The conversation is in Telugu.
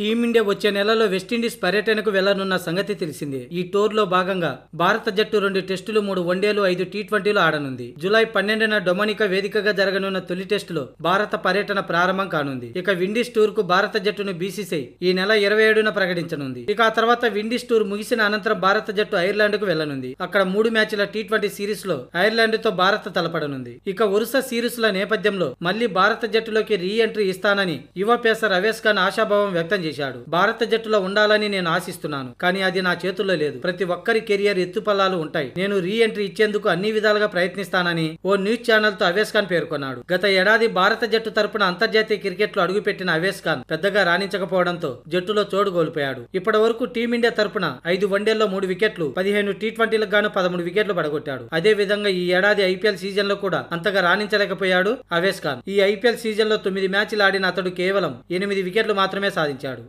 టీమిండియా వచ్చే నెలలో వెస్టిండీస్ పర్యటనకు వెళ్లనున్న సంగతి తెలిసిందే ఈ టూర్లో భాగంగా భారత జట్టు రెండు టెస్టులు మూడు వన్డేలు ఐదు టీ ట్వంటీలు ఆడనుంది జూలై పన్నెండున డొమనికా వేదికగా జరగనున్న తొలి టెస్టులో భారత పర్యటన ప్రారంభం కానుంది ఇక విండీస్ టూర్ కు భారత జట్టును బీసీసీ ఈ నెల ఇరవై ఏడున ప్రకటించనుంది ఇక ఆ తర్వాత విండీస్ టూర్ ముగిసిన అనంతరం భారత జట్టు ఐర్లాండ్ కు వెళ్లనుంది అక్కడ మూడు మ్యాచ్ల టీ ట్వంటీ సిరీస్ లో ఐర్లాండ్ తో భారత తలపడనుంది ఇక వరుస సిరీస్ల నేపథ్యంలో మళ్లీ భారత జట్టులోకి రీ ఎంట్రీ ఇస్తానని యువ పేసర్ అవేష్ ఖాన్ ఆశాభావం వ్యక్తం చేశారు చేశాడు భారత జట్టులో ఉండాలని నేను ఆశిస్తున్నాను కానీ అది నా చేతుల్లో లేదు ప్రతి ఒక్కరి కెరియర్ ఎత్తుపల్లాలు ఉంటాయి నేను రీ ఎంట్రీ ఇచ్చేందుకు అన్ని విధాలుగా ప్రయత్నిస్తానని ఓ న్యూస్ ఛానల్ తో అవేస్ ఖాన్ పేర్కొన్నాడు గత ఏడాది భారత జట్టు తరపున అంతర్జాతీయ క్రికెట్ లో అడుగుపెట్టిన అవేస్ ఖాన్ పెద్దగా రాణించకపోవడంతో జట్టులో చోటు కోల్పోయాడు ఇప్పటి వరకు టీమిండియా తరపున ఐదు వన్డేల్లో మూడు వికెట్లు పదిహేను టీ ట్వంటీలకు గాను పదమూడు వికెట్లు పడగొట్టాడు అదే విధంగా ఈ ఏడాది ఐపీఎల్ సీజన్ లో కూడా అంతగా రాణించలేకపోయాడు అవేస్ ఖాన్ ఈ ఐపీఎల్ సీజన్ లో తొమ్మిది మ్యాచ్లు ఆడిన అతడు కేవలం ఎనిమిది వికెట్లు మాత్రమే సాధించాడు